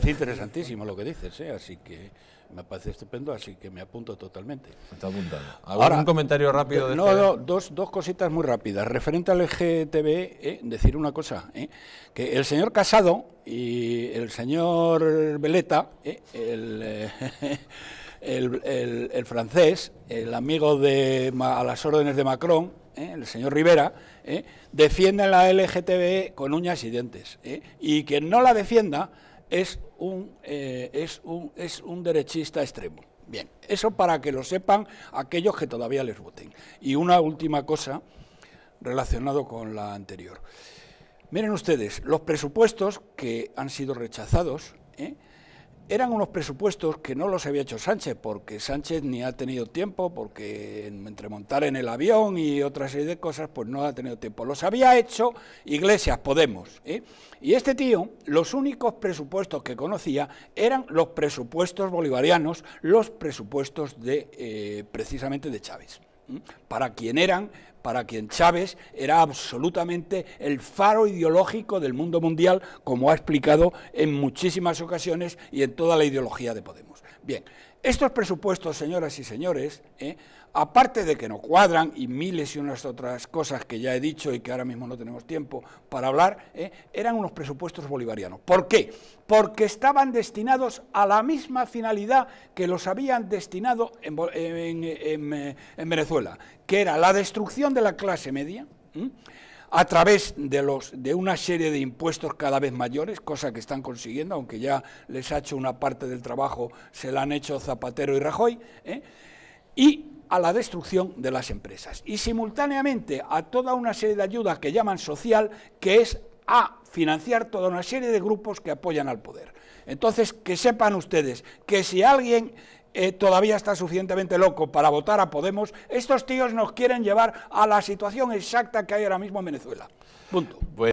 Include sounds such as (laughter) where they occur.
Es interesantísimo lo que dices, ¿eh? así que me parece estupendo, así que me apunto totalmente. Está apuntando. ¿Algún comentario rápido? De no, este? dos, cositas muy rápidas. Referente al LGTB, eh, decir una cosa, eh, que el señor Casado y el señor Veleta, (laughs) el, francés, el amigo de, a las órdenes de Macron, el señor Rivera, ...defienden la LGTB con uñas y dientes. Y quien no la defienda es un, eh, es un, es un derechista extremo. Bien, eso para que lo sepan aquellos que todavía les voten. Y una última cosa relacionado con la anterior. Miren ustedes, los presupuestos que han sido rechazados, ¿eh? Eran unos presupuestos que no los había hecho Sánchez, porque Sánchez ni ha tenido tiempo, porque entre montar en el avión y otra serie de cosas, pues no ha tenido tiempo. Los había hecho Iglesias Podemos. ¿eh? Y este tío, los únicos presupuestos que conocía eran los presupuestos bolivarianos, los presupuestos de eh, precisamente de Chávez para quien eran, para quien Chávez era absolutamente el faro ideológico del mundo mundial, como ha explicado en muchísimas ocasiones y en toda la ideología de Podemos. Bien, estos presupuestos, señoras y señores, ¿eh? aparte de que no cuadran y miles y unas otras cosas que ya he dicho y que ahora mismo no tenemos tiempo para hablar, ¿eh? eran unos presupuestos bolivarianos. ¿Por qué? Porque estaban destinados a la misma finalidad que los habían destinado en, eh, Venezuela, que era la destrucción de la clase media a través de, los, de una serie de impuestos cada vez mayores, cosa que están consiguiendo, aunque ya les ha hecho una parte del trabajo, se la han hecho Zapatero y Rajoy, ¿eh? y a la destrucción de las empresas. Y simultáneamente a toda una serie de ayudas que llaman social, que es a financiar toda una serie de grupos que apoyan al poder. Entonces, que sepan ustedes que si alguien eh, todavía está suficientemente loco para votar a Podemos, estos tíos nos quieren llevar a la situación exacta que hay ahora mismo en Venezuela. Punto. Pues